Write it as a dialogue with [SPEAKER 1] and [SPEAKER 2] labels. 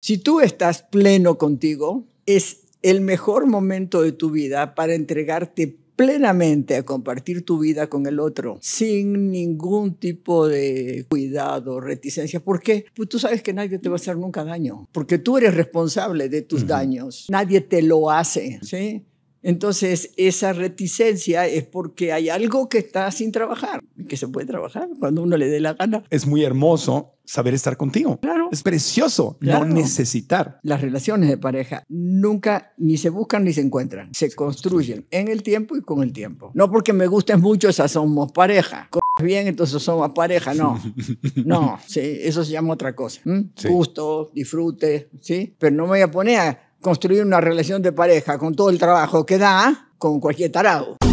[SPEAKER 1] Si tú estás pleno contigo, es el mejor momento de tu vida para entregarte plenamente a compartir tu vida con el otro, sin ningún tipo de cuidado, reticencia. ¿Por qué? Pues tú sabes que nadie te va a hacer nunca daño, porque tú eres responsable de tus daños. Nadie te lo hace, ¿sí? Entonces, esa reticencia es porque hay algo que está sin trabajar, que se puede trabajar cuando uno le dé la gana.
[SPEAKER 2] Es muy hermoso saber estar contigo. Claro. Es precioso no
[SPEAKER 1] necesitar. Las relaciones de pareja nunca ni se buscan ni se encuentran. Se construyen en el tiempo y con el tiempo. No porque me gusten mucho, esas somos pareja. Bien, entonces somos pareja. No, no, sí, eso se llama otra cosa. Gusto, disfrute, sí. Pero no me voy a poner a construir una relación de pareja con todo el trabajo que da con cualquier tarado.